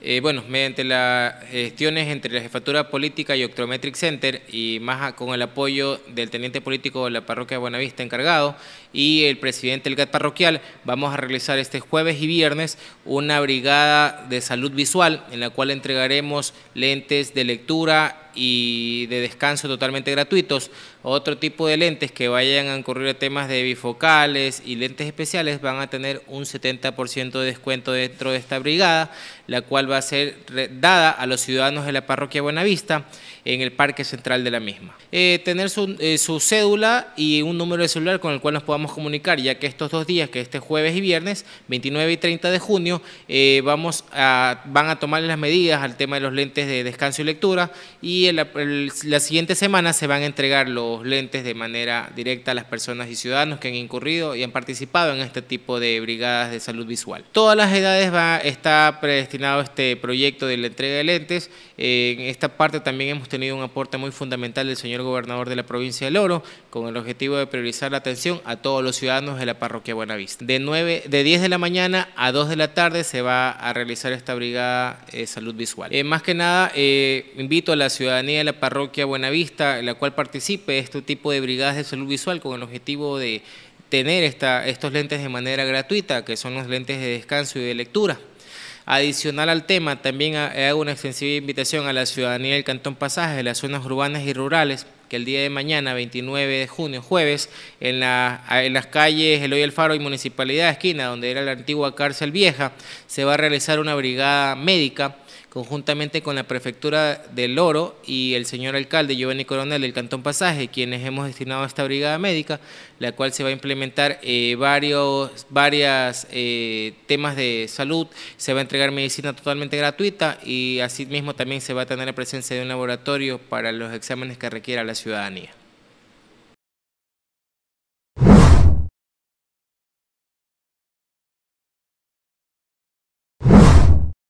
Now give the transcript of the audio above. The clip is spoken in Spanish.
Eh, bueno, mediante las gestiones entre la Jefatura Política y Octrometric Center y más con el apoyo del teniente político de la parroquia de Buenavista encargado y el presidente del GAT parroquial, vamos a realizar este jueves y viernes una brigada de salud visual en la cual entregaremos lentes de lectura y de descanso totalmente gratuitos. Otro tipo de lentes que vayan a incurrir a temas de bifocales y lentes especiales van a tener un 70% de descuento dentro de esta brigada, la cual va a ser dada a los ciudadanos de la parroquia Buenavista en el parque central de la misma. Eh, tener eh, su, cédula y un número de celular con el cual nos podamos comunicar, ya que estos dos días, que este jueves y viernes, 29 y 30 de junio, eh, vamos a, van a tomar las medidas al tema de los lentes de descanso y lectura y la siguiente semana se van a entregar los lentes de manera directa a las personas y ciudadanos que han incurrido y han participado en este tipo de brigadas de salud visual. Todas las edades va, está predestinado este proyecto de la entrega de lentes. Eh, en esta parte también hemos tenido un aporte muy fundamental del señor gobernador de la provincia de Loro, con el objetivo de priorizar la atención a todos los ciudadanos de la parroquia Buenavista. De, 9, de 10 de la mañana a 2 de la tarde se va a realizar esta brigada de eh, salud visual. Eh, más que nada, invito a la ciudad ciudadanía de la parroquia Buenavista, en la cual participe este tipo de brigadas de salud visual con el objetivo de tener esta, estos lentes de manera gratuita, que son los lentes de descanso y de lectura. Adicional al tema, también hago una extensiva invitación a la ciudadanía del Cantón Pasaje, de las zonas urbanas y rurales, que el día de mañana, 29 de junio, jueves, en, la, en las calles Eloy Alfaro y Municipalidad de Esquina, donde era la antigua cárcel vieja, se va a realizar una brigada médica conjuntamente con la Prefectura del Oro y el señor alcalde Giovanni Coronel del Cantón Pasaje, quienes hemos destinado a esta brigada médica, la cual se va a implementar eh, varios varias, eh, temas de salud, se va a entregar medicina totalmente gratuita y asimismo también se va a tener la presencia de un laboratorio para los exámenes que requiera la ciudadanía.